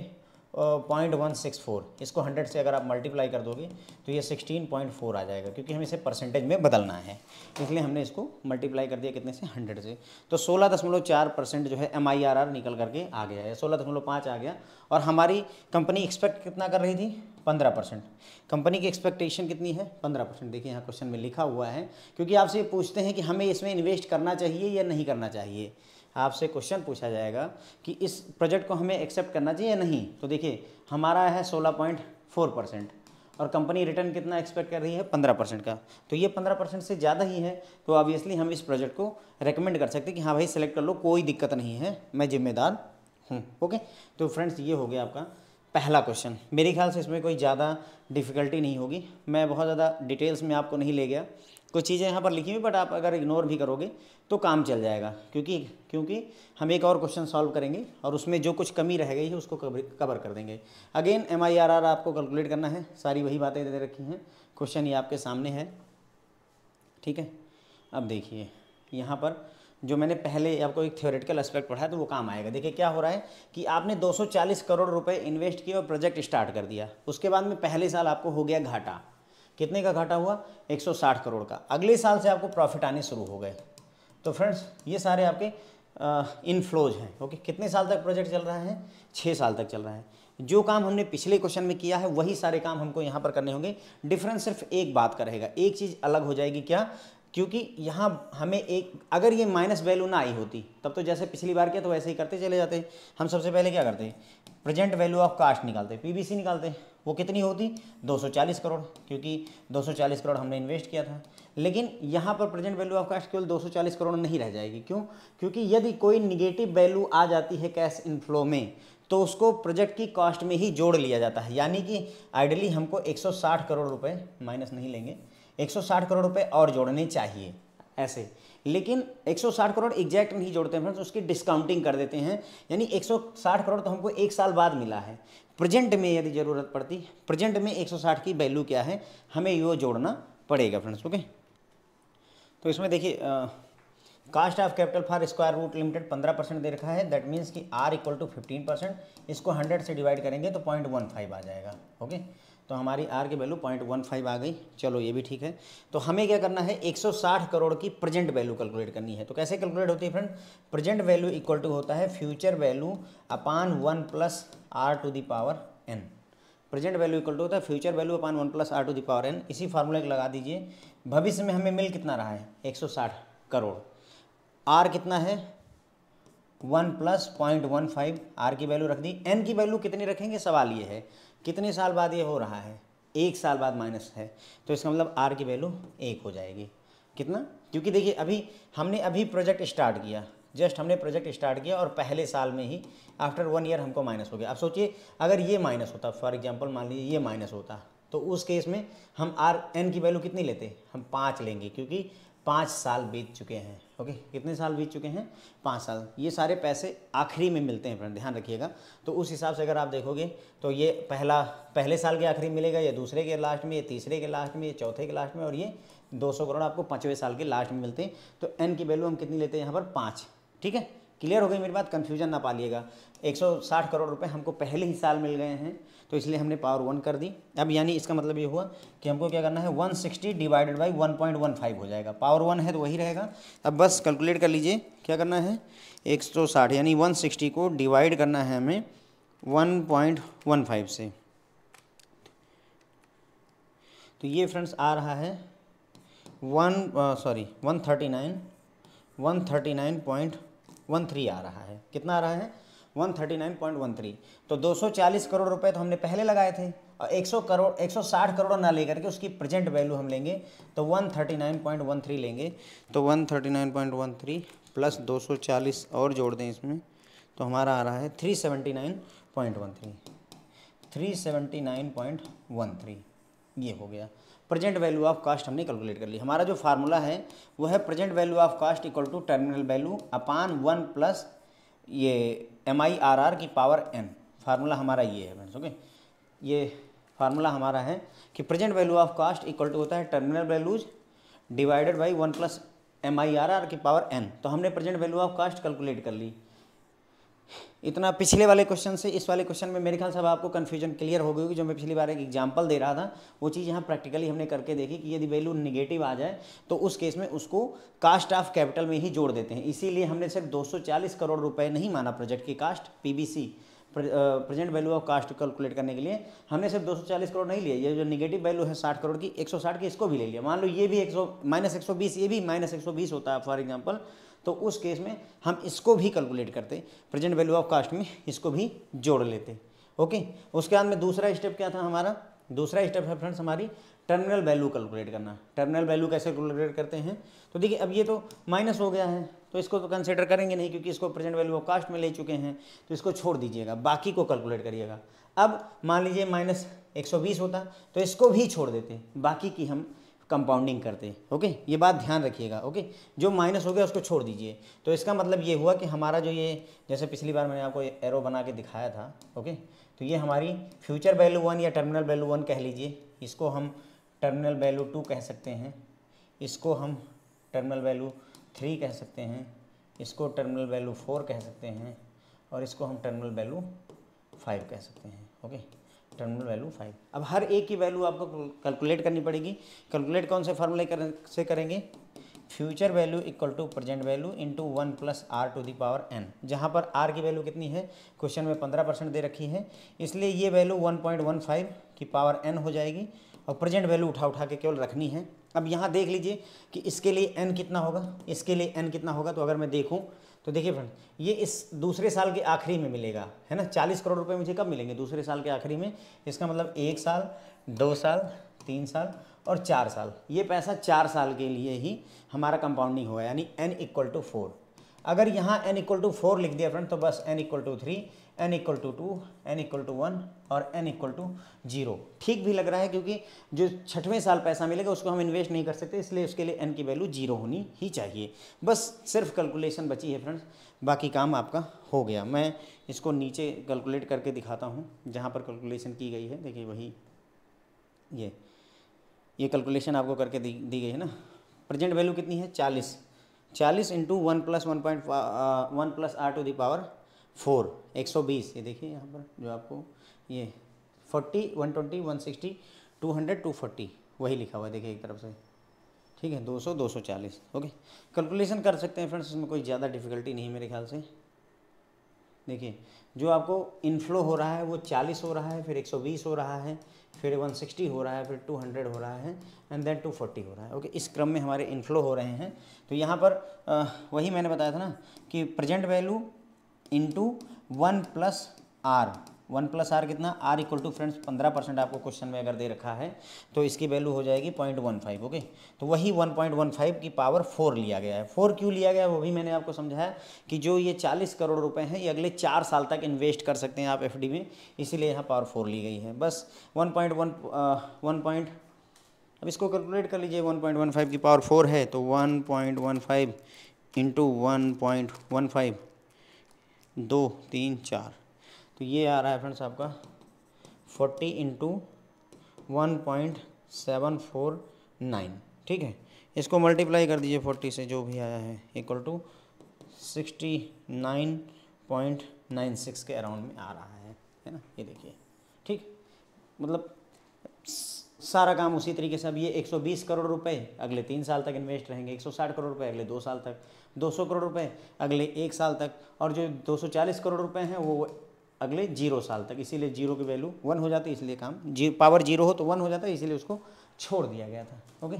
पॉइंट वन सिक्स फोर इसको हंड्रेड से अगर आप मल्टीप्लाई कर दोगे तो ये सिक्सटीन पॉइंट फोर आ जाएगा क्योंकि हमें इसे परसेंटेज में बदलना है इसलिए हमने इसको मल्टीप्लाई कर दिया कितने से हंड्रेड से तो सोलह दशमलव चार परसेंट जो है एम आई आर आर निकल करके आ गया है सोलह दशमलव पाँच आ गया और हमारी कंपनी एक्सपेक्ट कितना कर रही थी पंद्रह परसेंट कंपनी की एक्सपेक्टेशन कितनी है पंद्रह परसेंट देखिए यहाँ क्वेश्चन में लिखा हुआ है क्योंकि आपसे पूछते हैं कि हमें इसमें इन्वेस्ट करना चाहिए या नहीं करना चाहिए आपसे क्वेश्चन पूछा जाएगा कि इस प्रोजेक्ट को हमें एक्सेप्ट करना चाहिए या नहीं तो देखिए हमारा है सोलह पॉइंट फोर परसेंट और कंपनी रिटर्न कितना एक्सपेक्ट कर रही है पंद्रह परसेंट का तो ये पंद्रह परसेंट से ज़्यादा ही है तो ऑब्वियसली हम इस प्रोजेक्ट को रेकमेंड कर सकते कि हाँ भाई सेलेक्ट कर लो कोई दिक्कत नहीं है मैं जिम्मेदार हूँ ओके तो फ्रेंड्स ये हो गया आपका पहला क्वेश्चन मेरे ख्याल से इसमें कोई ज़्यादा डिफ़िकल्टी नहीं होगी मैं बहुत ज़्यादा डिटेल्स में आपको नहीं ले गया कुछ चीज़ें यहाँ पर लिखी हुई बट आप अगर इग्नोर भी करोगे तो काम चल जाएगा क्योंकि क्योंकि हम एक और क्वेश्चन सॉल्व करेंगे और उसमें जो कुछ कमी रह गई है उसको कवर कर देंगे अगेन एम आपको कैलकुलेट करना है सारी वही बातें दे रखी हैं क्वेश्चन ये आपके सामने है ठीक है अब देखिए यहाँ पर जो मैंने पहले आपको एक थियोरेटिकल एस्पेक्ट पढ़ाया तो वो काम आएगा देखिए क्या हो रहा है कि आपने 240 करोड़ रुपए इन्वेस्ट किए और प्रोजेक्ट स्टार्ट कर दिया उसके बाद में पहले साल आपको हो गया घाटा कितने का घाटा हुआ 160 करोड़ का अगले साल से आपको प्रॉफिट आने शुरू हो गए तो फ्रेंड्स ये सारे आपके इनफ्लोज हैं ओके कितने साल तक प्रोजेक्ट चल रहा है छः साल तक चल रहा है जो काम हमने पिछले क्वेश्चन में किया है वही सारे काम हमको यहाँ पर करने होंगे डिफरेंस सिर्फ एक बात का रहेगा एक चीज़ अलग हो जाएगी क्या क्योंकि यहाँ हमें एक अगर ये माइनस वैल्यू ना आई होती तब तो जैसे पिछली बार किया तो वैसे ही करते चले जाते हम सबसे पहले क्या करते प्रेजेंट वैल्यू ऑफ कास्ट निकालते पीबीसी निकालते वो कितनी होती 240 करोड़ क्योंकि 240 करोड़ हमने इन्वेस्ट किया था लेकिन यहाँ पर प्रेजेंट वैल्यू ऑफ कास्ट केवल 240 करोड़ नहीं रह जाएगी क्यों क्योंकि यदि कोई निगेटिव वैल्यू आ जाती है कैश इनफ्लो में तो उसको प्रोजेक्ट की कॉस्ट में ही जोड़ लिया जाता है यानी कि आइडली हमको 160 करोड़ रुपए माइनस नहीं लेंगे 160 करोड़ रुपए और जोड़ने चाहिए ऐसे लेकिन 160 करोड़ एग्जैक्ट नहीं जोड़ते हैं फ्रेंड्स उसकी डिस्काउंटिंग कर देते हैं यानी 160 करोड़ तो हमको एक साल बाद मिला है प्रेजेंट में यदि ज़रूरत पड़ती प्रेजेंट में 160 की वैल्यू क्या है हमें यो जोड़ना पड़ेगा फ्रेंड्स ओके तो इसमें देखिए cost of capital for square root limited पंद्रह परसेंट दे रखा है दैट मीन्स कि R equal to fifteen percent इसको हंड्रेड से डिवाइड करेंगे तो पॉइंट वन फाइव आ जाएगा ओके okay? तो हमारी आर की वैल्यू पॉइंट वन फाइव आ गई चलो ये भी ठीक है तो हमें क्या करना है 160 करोड़ की प्रेजेंट वैल्यू कैलकुलेट करनी है तो कैसे कैलकुलेट होती है friend present value equal to होता है future value upon one plus R to the power N present value equal to होता है future value upon one plus R to the power N इसी फार्मूले को लगा दीजिए भविष्य में हमें मिल कितना रहा है साठ करोड़ आर कितना है one plus point one five R की वैल्यू रख दी एन की वैल्यू कितनी रखेंगे सवाल ये है कितने साल बाद ये हो रहा है एक साल बाद माइनस है तो इसका मतलब आर की वैल्यू एक हो जाएगी कितना क्योंकि देखिए अभी हमने अभी प्रोजेक्ट स्टार्ट किया जस्ट हमने प्रोजेक्ट स्टार्ट किया और पहले साल में ही आफ्टर वन ईयर हमको माइनस हो गया अब सोचिए अगर ये माइनस होता फॉर एग्जांपल मान लीजिए ये माइनस होता तो उस केस में हम आर एन की वैल्यू कितनी लेते हम पाँच लेंगे क्योंकि पाँच साल बीत चुके हैं ओके कितने साल बीत चुके हैं पाँच साल ये सारे पैसे आखिरी में मिलते हैं फ्रेंड ध्यान रखिएगा तो उस हिसाब से अगर आप देखोगे तो ये पहला पहले साल के आखिरी मिलेगा या दूसरे के लास्ट में ये तीसरे के लास्ट में ये चौथे के लास्ट में और ये 200 करोड़ आपको पाँचवें साल के लास्ट में मिलते हैं तो एन की वैल्यू हम कितनी लेते हैं यहाँ पर पाँच ठीक है क्लियर हो गई मेरी बात कन्फ्यूजन ना पालिएगा साठ करोड़ रुपये हमको पहले ही साल मिल गए हैं तो इसलिए हमने पावर वन कर दी अब यानी इसका मतलब ये हुआ कि हमको क्या करना है one sixty divided by one point one five हो जाएगा पावर वन है तो वही रहेगा अब बस कैलकुलेट कर लीजिए क्या करना है एक सौ साठ यानी वन सिक्सटी को डिवाइड करना है हमें वन पॉइंट वन फाइव से तो ये फ्रेंड्स आ रहा है one sorry one thirty nine one thirty nine point one three आ रहा है कितना आ रहा है 139.13 तो 240 करोड़ रुपए तो हमने पहले लगाए थे और 100 करोड़ 160 करोड़ ना लेकर के उसकी प्रेजेंट वैल्यू हम लेंगे तो 139.13 लेंगे तो 139.13 प्लस 240 और जोड़ दें इसमें तो हमारा आ रहा है 379.13 379.13 ये हो गया प्रेजेंट वैल्यू ऑफ कास्ट हमने कैलकुलेट कर ली हमारा जो फार्मूला है वो है present value of cost equal to terminal value upon one plus ये एम आई आर आर की पावर एन फार्मूला हमारा ये है ओके ये फार्मूला हमारा है कि present value of cost equal to होता है terminal values divided by one plus M I R R की पावर एन तो हमने present value of cost calculate कर ली इतना पिछले वाले क्वेश्चन से इस वाले क्वेश्चन में मेरे ख्याल से आपको कन्फ्यूजन क्लियर हो गई होगी जो मैं पिछली बार एक एग्जाम्पल दे रहा था वो चीज़ यहाँ प्रैक्टिकली हमने करके देखी कि यदि वैल्यू निगेटिव आ जाए तो उस केस में उसको कास्ट ऑफ कैपिटल में ही जोड़ देते हैं इसीलिए हमने सिर्फ दो करोड़ रुपए नहीं माना प्रोजेक्ट की cost P present value of cost calculate करने के लिए हमने सिर्फ 240 करोड़ नहीं लिए ये जो निगेटिव वैल्यू है 60 करोड़ की 160 की इसको भी ले लिया मान लो ये भी 100 माइनस एक ये भी माइनस एक होता है फॉर एग्जाम्पल तो उस केस में हम इसको भी कैलकुलेट करते प्रेजेंट वैल्यू ऑफ कास्ट में इसको भी जोड़ लेते ओके उसके बाद में दूसरा स्टेप क्या था हमारा दूसरा स्टेप है फ्रेंड्स हमारी टर्मिनल वैल्यू कैलकुलेट करना टर्मिनल वैल्यू कैसे कैलकुलेट करते हैं तो देखिए अब ये तो माइनस हो गया है तो इसको तो कंसिडर करेंगे नहीं क्योंकि इसको प्रेजेंट वैल्यू ऑफ कास्ट में ले चुके हैं तो इसको छोड़ दीजिएगा बाकी को कैलकुलेट करिएगा अब मान लीजिए माइनस 120 होता तो इसको भी छोड़ देते बाकी की हम कंपाउंडिंग करते ओके ये बात ध्यान रखिएगा ओके जो माइनस हो गया उसको छोड़ दीजिए तो इसका मतलब ये हुआ कि हमारा जो ये जैसे पिछली बार मैंने आपको एरो बना के दिखाया था ओके तो ये हमारी फ्यूचर वैल्यू वन या टर्मिनल वैल्यू वन कह लीजिए इसको हम टर्मिनल वैल्यू टू कह सकते हैं इसको हम टर्मिनल वैल्यू थ्री कह सकते हैं इसको टर्मिनल वैल्यू फोर कह सकते हैं और इसको हम टर्मिनल वैल्यू फाइव कह सकते हैं ओके टर्मिनल वैल्यू फाइव अब हर एक की वैल्यू आपको कैलकुलेट करनी पड़ेगी कैलकुलेट कौन से फार्मूले कर, से करेंगे future value equal to present value into one plus R to the power N जहाँ पर आर की वैल्यू कितनी है क्वेश्चन में पंद्रह परसेंट दे रखी है इसलिए ये value one point one five की पावर एन हो जाएगी और प्रेजेंट वैल्यू उठा उठा के केवल रखनी है अब यहाँ देख लीजिए कि इसके लिए एन कितना होगा इसके लिए एन कितना होगा तो अगर मैं देखूँ तो देखिए फ्रेंड ये इस दूसरे साल के आखिरी में मिलेगा है ना चालीस करोड़ रुपए मुझे कब मिलेंगे दूसरे साल के आखिरी में इसका मतलब एक साल दो साल तीन साल और चार साल ये पैसा चार साल के लिए ही हमारा कंपाउंडिंग हुआ यानी एन इक्वल टू फोर अगर यहाँ एन इक्वल टू फोर लिख दिया फ्रेंड तो बस N equal to three N equal to two N equal to one और एन इक्वल टू जीरो ठीक भी लग रहा है क्योंकि जो छठवें साल पैसा मिलेगा उसको हम इन्वेस्ट नहीं कर सकते इसलिए उसके लिए एन की वैल्यू जीरो होनी ही चाहिए बस सिर्फ कैलकुलेशन बची है फ्रेंड्स बाकी काम आपका हो गया मैं इसको नीचे कैलकुलेट करके दिखाता हूँ जहाँ पर कैलकुलेशन की गई है देखिए वही ये ये कैलकुलेशन आपको करके दी दी गई है ना प्रेजेंट वैल्यू कितनी है चालीस चालीस into one plus one point one plus R to the power four एक सौ बीस ये देखिए यहाँ पर जो आपको ये forty one twenty one sixty two hundred two forty वही लिखा हुआ है देखिए एक तरफ से ठीक है दो सौ दो सौ चालीस ओके कैलकुलेशन कर सकते हैं फ्रेंड्स इसमें कोई ज़्यादा डिफिकल्टी नहीं मेरे ख्याल से देखिए जो आपको इनफ्लो हो रहा है वो चालीस हो रहा है फिर एक सौ बीस हो रहा है फिर वन सिक्सटी हो रहा है फिर टू हंड्रेड हो रहा है एंड देन टू फोर्टी हो रहा है ओके इस क्रम में हमारे इनफ्लो हो रहे हैं तो यहाँ पर आ, वही मैंने बताया था ना कि present value into one plus R one plus R कितना आर इक्वल टू फ्रेंड्स पंद्रह परसेंट आपको क्वेश्चन में अगर दे रखा है तो इसकी वैल्यू हो जाएगी पॉइंट वन फाइव ओके तो वही वन पॉइंट वन फाइव की पावर फोर लिया गया है फोर क्यों लिया गया है वो भी मैंने आपको समझाया कि जो ये चालीस करोड़ रुपए हैं ये अगले चार साल तक इन्वेस्ट कर सकते हैं आप एफ में इसीलिए यहाँ पावर फोर ली गई है बस one point one one point अब इसको कैलकुलेट कर लीजिए वन पॉइंट वन फाइव की पावर फोर है तो one point one five into one point one five दो तीन चार तो ये आ रहा है फ्रेंड्स आपका forty into one point seven four nine ठीक है इसको मल्टीप्लाई कर दीजिए फोर्टी से जो भी आया है equal to sixty nine point nine six के अराउंड में आ रहा है है ना ये देखिए ठीक मतलब सारा काम उसी तरीके से अब ये 120 करोड़ रुपए अगले तीन साल तक इन्वेस्ट रहेंगे 160 करोड़ रुपए अगले दो साल तक 200 करोड़ रुपए अगले एक साल तक और जो 240 करोड़ रुपए हैं वो अगले जीरो साल तक इसीलिए जीरो की वैल्यू वन हो जाती है इसलिए काम जी पावर जीरो हो तो वन हो जाता है इसीलिए उसको छोड़ दिया गया था ओके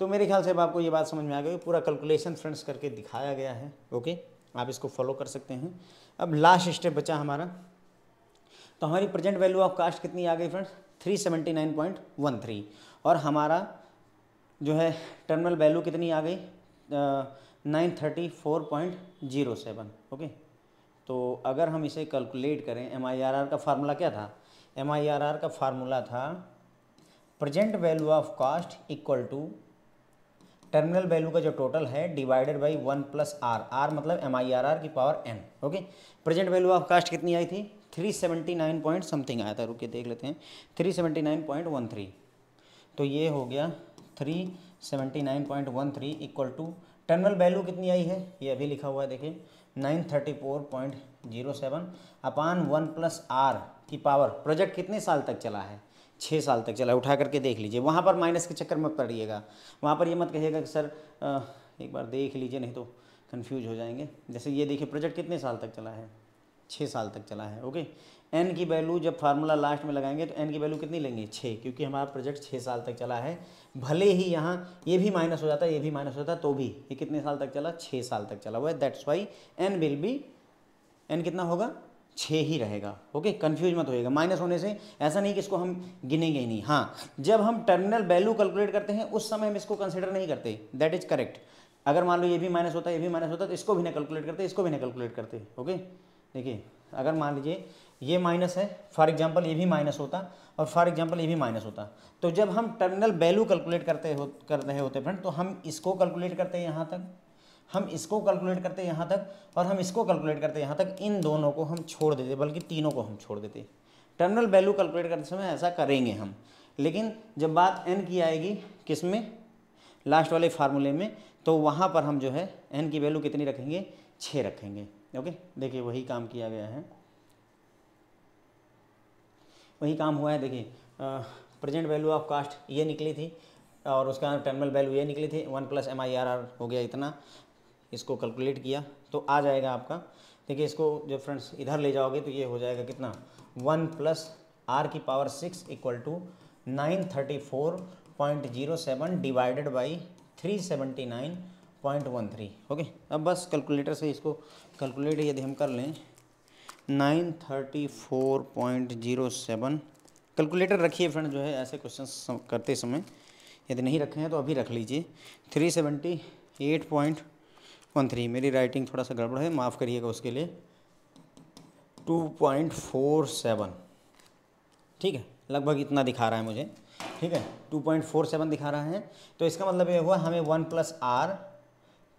तो मेरे ख्याल से अब आपको ये बात समझ में आ गई पूरा कैलकुलेशन फ्रेंड्स करके दिखाया गया है ओके आप इसको फॉलो कर सकते हैं अब लास्ट स्टेप बचा हमारा तो हमारी प्रेजेंट वैल्यू ऑफ कास्ट कितनी आ गई फ्रेंड्स 379.13 और हमारा जो है टर्मिनल वैल्यू कितनी आ गई nine thirty four point zero seven okay तो अगर हम इसे कैलकुलेट करें एम आई आर आर का फार्मूला क्या था एम आई आर आर का फार्मूला था present value of cost equal to terminal value का जो टोटल है divided by one plus R R मतलब एम आई आर आर की power N okay present value of cost कितनी आई थी three seventy nine point something आया था रुके देख लेते हैं three seventy nine point one three तो ये हो गया three seventy nine point one three equal to terminal value कितनी आई है ये अभी लिखा हुआ है देखिए nine thirty four point zero seven upon one plus R की पावर प्रोजेक्ट कितने साल तक चला है छः साल तक चला है उठा करके देख लीजिए वहाँ पर माइनस के चक्कर में पड़िएगा वहाँ पर ये मत कहिएगा कि सर एक बार देख लीजिए नहीं तो कन्फ्यूज हो जाएंगे जैसे ये देखिए प्रोजेक्ट कितने साल तक चला है छः साल तक चला है ओके एन की वैल्यू जब फार्मूला लास्ट में लगाएंगे तो एन की वैल्यू कितनी लेंगे छः क्योंकि हमारा प्रोजेक्ट छः साल तक चला है भले ही यहाँ ये भी माइनस हो जाता है ये भी माइनस हो जाता है तो भी ये कितने साल तक चला छः साल तक चला हुआ है that's why N will be N कितना होगा छः ही रहेगा ओके कन्फ्यूज मत होएगा माइनस होने से ऐसा नहीं कि इसको हम गिनेंगे ही नहीं हाँ जब हम टर्मिनल वैल्यू कैलकुलेट करते हैं उस समय हम इसको कंसिडर नहीं करते दैट इज करेक्ट अगर मान लो ये भी माइनस होता है ये भी माइनस होता है तो इसको भी ना कैलकुलेट करते इसको भी ना कैलकुलेट करते ओके देखिए अगर मान लीजिए ये माइनस है फॉर एग्जांपल ये भी माइनस होता और फॉर एग्जांपल ये भी माइनस होता तो जब हम टर्मिनल वैल्यू कैलकुलेट करते हो कर रहे होते फ्रेंड तो हम इसको कैलकुलेट करते हैं यहाँ तक हम इसको कैलकुलेट करते हैं यहाँ तक और हम इसको कैलकुलेट करते हैं यहाँ तक इन दोनों को हम छोड़ देते बल्कि तीनों को हम छोड़ देते टर्मिनल वैल्यू कैलकुलेट करते समय ऐसा करेंगे हम लेकिन जब बात एन की आएगी किस में लास्ट वाले फार्मूले में तो वहाँ पर हम जो है एन की वैल्यू कितनी रखेंगे छः रखेंगे ओके देखिए वही काम किया गया है वही काम हुआ है देखिए प्रेजेंट वैल्यू ऑफ कास्ट ये निकली थी और उसका टर्मिनल वैल्यू ये निकली थी one plus M I R R हो गया इतना इसको कैलकुलेट किया तो आ जाएगा आपका देखिए इसको जब फ्रेंड्स इधर ले जाओगे तो ये हो जाएगा कितना वन प्लस आर की power six equal to nine thirty four point zero seven divided by three seventy nine point one three okay अब बस कैलकुलेटर से इसको कैलकुलेट यदि हम कर लें nine thirty four point zero seven calculator रखिए फ्रेंड जो है ऐसे क्वेश्चन करते समय यदि नहीं रखे हैं तो अभी रख लीजिए three seventy eight point one three मेरी राइटिंग थोड़ा सा गड़बड़ है माफ़ करिएगा उसके लिए टू पॉइंट फोर सेवन ठीक है लगभग इतना दिखा रहा है मुझे ठीक है टू पॉइंट फोर सेवन दिखा रहा है तो इसका मतलब ये हुआ हमें वन प्लस आर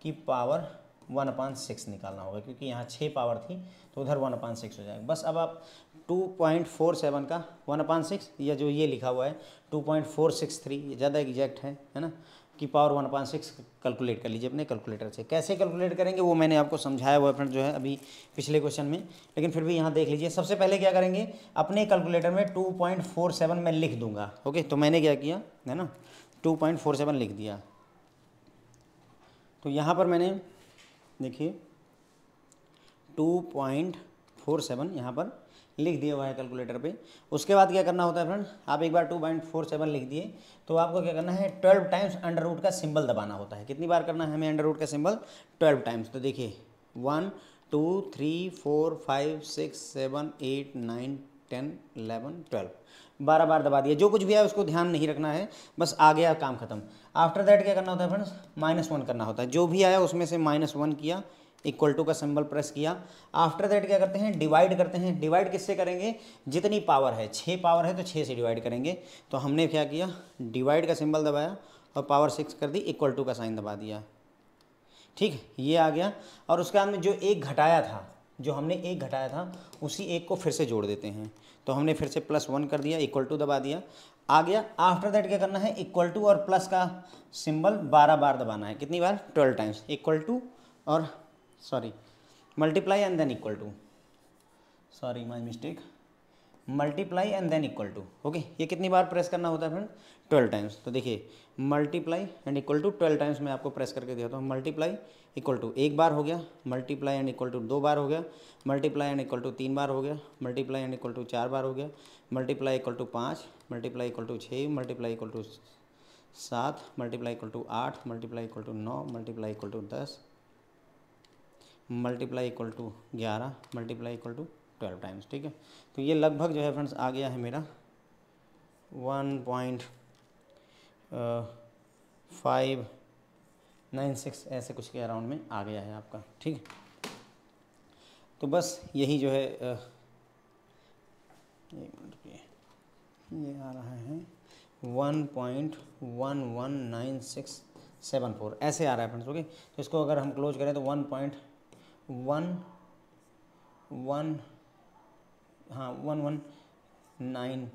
की पावर वन अपान सिक्स निकालना होगा क्योंकि यहाँ छः पावर थी तो उधर वन अपान सिक्स हो जाएगा बस अब आप टू पॉइंट फोर सेवन का वन अपान सिक्स या जो ये लिखा हुआ है two point four six three ये ज़्यादा एग्जैक्ट है है ना कि power one point six calculate कर लीजिए अपने कैलकुलेटर से कैसे कैलकुलेट करेंगे वो मैंने आपको समझाया हुआ फ्रेंड जो है अभी पिछले क्वेश्चन में लेकिन फिर भी यहाँ देख लीजिए सबसे पहले क्या करेंगे अपने कैलकुलेटर में टू पॉइंट फोर सेवन मैं लिख दूंगा ओके तो मैंने क्या किया है ना टू पॉइंट फोर सेवन लिख दिया तो यहाँ पर मैंने देखिए टू पॉइंट फोर सेवन यहाँ पर लिख दिया हुआ है कैलकुलेटर पे उसके बाद क्या करना होता है फ्रेंड आप एक बार टू पॉइंट फोर सेवन लिख दिए तो आपको क्या करना है ट्वेल्व टाइम्स अंडर रूट का सिंबल दबाना होता है कितनी बार करना है हमें अंडर रूट का सिंबल ट्वेल्व टाइम्स तो देखिए one two three four five six seven eight nine ten eleven twelve बारह बार दबा दिया जो कुछ भी है उसको ध्यान नहीं रखना है बस आ गया काम खत्म आफ्टर दैट क्या करना होता है फ्रेंड्स माइनस वन करना होता है जो भी आया उसमें से माइनस वन किया इक्वल टू का सिंबल प्रेस किया आफ्टर दैट क्या करते हैं डिवाइड करते हैं डिवाइड किससे करेंगे जितनी पावर है छः पावर है तो छः से डिवाइड करेंगे तो हमने क्या किया डिवाइड का सिंबल दबाया और पावर सिक्स कर दी इक्वल टू का साइन दबा दिया ठीक ये आ गया और उसके बाद में जो एक घटाया था जो हमने एक घटाया था उसी एक को फिर से जोड़ देते हैं तो हमने फिर से प्लस वन कर दिया इक्वल टू दबा दिया आ गया आफ्टर दैट क्या करना है इक्वल टू और प्लस का सिंबल बारह बार दबाना है कितनी बार ट्वेल्व टाइम्स इक्वल टू और sorry multiply and then equal to sorry my mistake multiply and then equal to okay ये कितनी बार प्रेस करना होता है फ्रेंड ट्वेल्व टाइम्स तो देखिए multiply and equal to twelve times मैं आपको प्रेस करके देता हूँ मल्टीप्लाई इक्वल टू एक बार हो गया मल्टीप्लाई एंड इक्वल टू दो बार हो गया मल्टीप्लाई एंड इक्वल टू तीन बार हो गया मल्टीप्लाई एंड इक्वल टू चार बार हो गया मल्टीप्लाई इक्वल टू पाँच मल्टीप्लाई इक्वल टू छः मल्टीप्लाई इक्वल टू सात मल्टीप्लाई इक्वल टू आठ मल्टीप्लाई इक्वल टू नौ मल्टीप्लाई इक्वल टू दस मल्टीप्लाई इक्वल टू ग्यारह multiply equal to twelve times ठीक है तो ये लगभग जो है फ्रेंड्स आ गया है मेरा one point five nine six ऐसे कुछ के अराउंड में आ गया है आपका ठीक है तो बस यही जो है uh, एक मिनट ये आ रहा है one point one one nine six seven four ऐसे आ रहा है फ्रेंड्स ओके तो इसको अगर हम क्लोज करें तो वन पॉइंट वन वन हाँ वन वन नाइन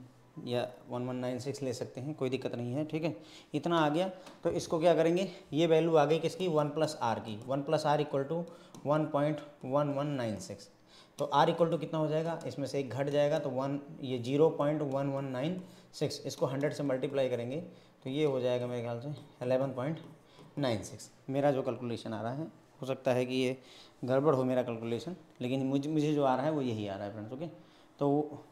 या वन वन नाइन सिक्स ले सकते हैं कोई दिक्कत नहीं है ठीक है इतना आ गया तो इसको क्या करेंगे ये वैल्यू आ गई किसकी वन प्लस आर की one plus R equal to one point one one nine six तो आर इक्वल टू कितना हो जाएगा इसमें से एक घट जाएगा तो वन ये zero point one one nine six इसको हंड्रेड से मल्टीप्लाई करेंगे तो ये हो जाएगा मेरे ख्याल से अलेवन पॉइंट नाइन सिक्स मेरा जो कैलकुलेशन आ रहा है हो सकता है कि ये गड़बड़ हो मेरा कैलकुलेशन लेकिन मुझे मुझे जो आ रहा है वो यही आ रहा है फ्रेंड्स ओके तो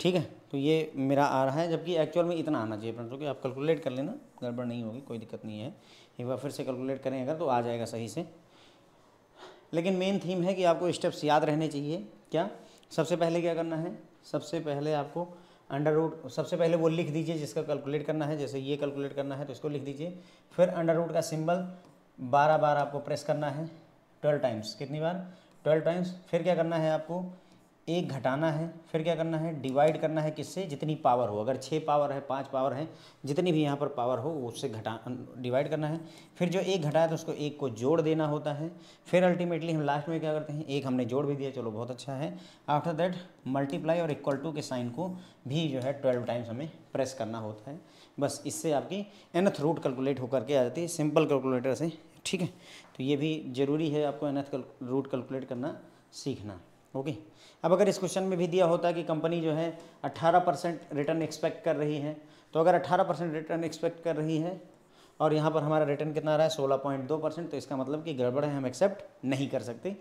ठीक है तो ये मेरा आ रहा है जबकि एक्चुअल में इतना आना चाहिए परंतु कि आप कैलकुलेट कर लेना गड़बड़ नहीं होगी कोई दिक्कत नहीं है एक बार फिर से कैलकुलेट करें अगर तो आ जाएगा सही से लेकिन मेन थीम है कि आपको स्टेप्स याद रहने चाहिए क्या सबसे पहले क्या करना है सबसे पहले आपको अंडर रूट सबसे पहले वो लिख दीजिए जिसका कैलकुलेट करना है जैसे ये कैलकुलेट करना है तो इसको लिख दीजिए फिर अंडर रूट का सिंबल बारह बार आपको प्रेस करना है ट्वेल्व टाइम्स कितनी बार ट्वेल्व टाइम्स फिर क्या करना है आपको एक घटाना है फिर क्या करना है डिवाइड करना है किससे जितनी पावर हो अगर छः पावर है पाँच पावर है जितनी भी यहाँ पर पावर हो उससे घटा डिवाइड करना है फिर जो एक घटाया तो उसको एक को जोड़ देना होता है फिर अल्टीमेटली हम लास्ट में क्या करते हैं एक हमने जोड़ भी दिया चलो बहुत अच्छा है आफ्टर दैट मल्टीप्लाई और इक्वल टू के साइन को भी जो है ट्वेल्व टाइम्स हमें प्रेस करना होता है बस इससे आपकी एनथ रूट कैलकुलेट होकर के आ जाती है सिंपल कैलकुलेटर से ठीक है तो ये भी ज़रूरी है आपको एन कल, रूट कैलकुलेट करना सीखना ओके अब अगर इस क्वेश्चन में भी दिया होता है कि कंपनी जो है 18 परसेंट रिटर्न एक्सपेक्ट कर रही है तो अगर 18 परसेंट रिटर्न एक्सपेक्ट कर रही है और यहाँ पर हमारा रिटर्न कितना रहा है सोलह पॉइंट दो परसेंट तो इसका मतलब कि गड़बड़ है हम एक्सेप्ट नहीं कर सकते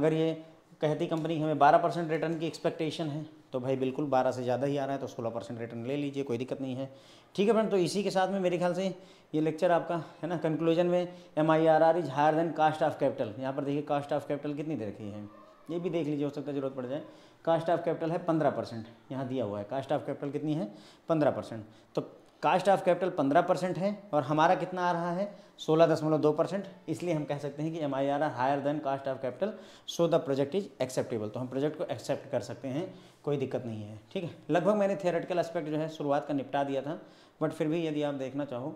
अगर ये कहती कंपनी हमें बारह परसेंट रिटर्न की एक्सपेक्टेशन है तो भाई बिल्कुल बारह से ज़्यादा ही आ रहा है तो सोलह परसेंट रिटर्न ले लीजिए कोई दिक्कत नहीं है ठीक है फ्रेंड तो इसी के साथ में मेरे ख्याल से ये लेक्चर आपका है ना कंक्लूजन में M I R R is higher than cost of capital यहाँ पर देखिए कास्ट ऑफ कैपिटल कितनी दे रखी है ये भी देख लीजिए हो सकता है जरूरत पड़ जाए कास्ट ऑफ कैपिटल है पंद्रह परसेंट यहाँ दिया हुआ है कास्ट ऑफ कैपिटल कितनी है पंद्रह परसेंट तो कास्ट ऑफ कैपिटल पंद्रह परसेंट है और हमारा कितना आ रहा है सोलह दशमलव दो परसेंट इसलिए हम कह सकते हैं कि M I R R higher than cost of capital so the project is acceptable तो हम प्रोजेक्ट को एक्सेप्ट कर सकते हैं कोई दिक्कत नहीं है ठीक है लगभग मैंने थियोरेटिकल एस्पेक्ट जो है शुरुआत का निपटा दिया था बट फिर भी यदि आप देखना चाहो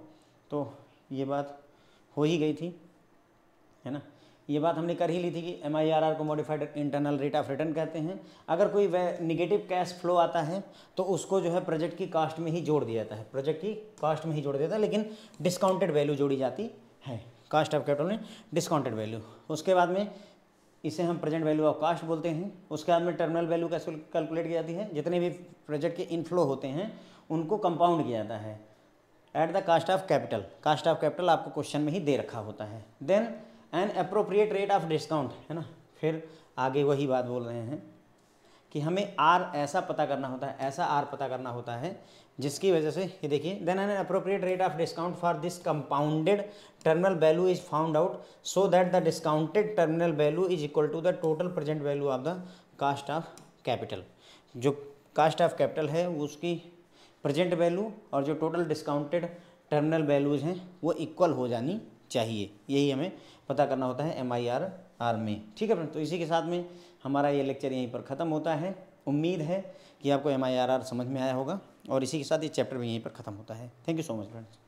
तो ये बात हो ही गई थी है ना ये बात हमने कर ही ली थी कि एम को modified internal rate of return कहते हैं अगर कोई निगेटिव कैश फ्लो आता है तो उसको जो है प्रोजेक्ट की कास्ट में ही जोड़ दिया जाता है प्रोजेक्ट की कास्ट में ही जोड़ दिया जाता है लेकिन डिस्काउंटेड वैल्यू जोड़ी जाती है कास्ट ऑफ कैपिटल में डिस्काउंटेड वैल्यू उसके बाद में इसे हम प्रेजेंट वैल्यू ऑफ कास्ट बोलते हैं उसके बाद में टर्मिनल वैल्यू कैसे कैलकुलेट की जाती है जितने भी प्रोजेक्ट के इनफ्लो होते हैं उनको कंपाउंड किया जाता है at the cost of capital cost of capital आपको क्वेश्चन में ही दे रखा होता है then an appropriate rate of discount है ना फिर आगे वही बात बोल रहे हैं कि हमें आर ऐसा पता करना होता है ऐसा आर पता करना होता है जिसकी वजह से ये देखिए then an appropriate rate of discount for this compounded terminal value is found out so that the discounted terminal value is equal to the total present value of the cost of capital जो cost of capital है उसकी present value और जो total discounted terminal values हैं वो equal हो जानी चाहिए यही हमें पता करना होता है एम आई आर आर में ठीक है फ्रेंड तो इसी के साथ में हमारा ये लेक्चर यहीं पर ख़त्म होता है उम्मीद है कि आपको एम आई आर आर समझ में आया होगा और इसी के साथ ये चैप्टर भी यहीं पर ख़त्म होता है thank you so much friends